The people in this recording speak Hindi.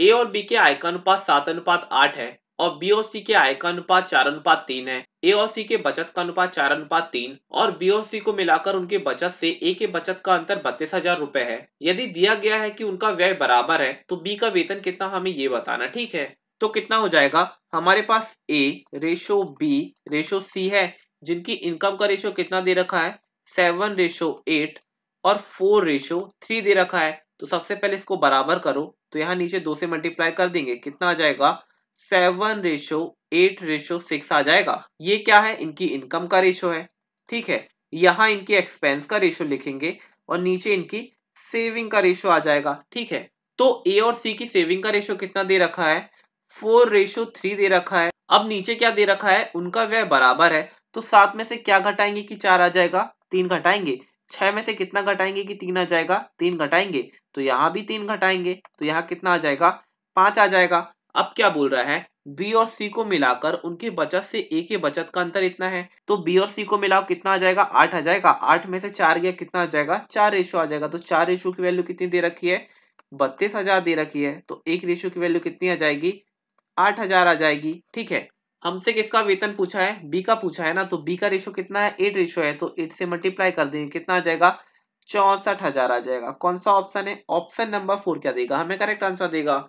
ए और बी के आय का अनुपात सात अनुपात आठ है और बी और सी के आय का अनुपात चार अनुपात तीन है ए और सी के बचत का अनुपात चार अनुपात तीन और बी और सी को मिलाकर उनके बचत से ए के बचत का अंतर बत्तीस हजार रूपए है यदि दिया गया है कि उनका व्यय बराबर है तो बी का वेतन कितना हमें ये बताना ठीक है तो कितना हो जाएगा हमारे पास A ratio B ratio C है जिनकी इनकम का रेशो कितना दे रखा है सेवन रेशो एट और फोर रेशो थ्री दे रखा है तो सबसे पहले इसको बराबर करो तो यहाँ नीचे दो से मल्टीप्लाई कर देंगे कितना आ जाएगा seven ratio eight ratio six आ जाएगा ये क्या है इनकी इनकम का रेशो है ठीक है यहाँ इनकी एक्सपेंस का रेशो लिखेंगे और नीचे इनकी सेविंग का रेशो आ जाएगा ठीक है तो ए और सी की सेविंग का रेशो कितना दे रखा है फोर रेशो थ्री दे रखा है अब नीचे क्या दे रखा है उनका व्यय बराबर है तो सात में से क्या घटाएंगे कि चार आ जाएगा तीन घटाएंगे छह में से कितना घटाएंगे कि तीन आ जाएगा तीन घटाएंगे तो यहाँ भी तीन घटाएंगे तो यहाँ कितना आ जाएगा पांच आ जाएगा अब क्या बोल रहा है बी और सी को मिलाकर उनकी बचत से ए के बचत का अंतर इतना है तो बी और सी को मिलाओ कितना आ जाएगा आठ आ जाएगा आठ में से चार गया कितना आ जाएगा चार रेशो आ जाएगा तो चार रेशो की वैल्यू कितनी दे रखी है बत्तीस हजार दे रखी है तो एक रेशो की वैल्यू कितनी आ जाएगी आठ हजार आ जाएगी ठीक है हमसे किसका वेतन पूछा है बी का पूछा है ना तो बी का रेशो कितना है एट रेशो है तो एट से मल्टीप्लाई कर देंगे कितना आ जाएगा चौसठ हजार आ जाएगा कौन सा ऑप्शन है ऑप्शन नंबर फोर क्या देगा हमें करेक्ट आंसर देगा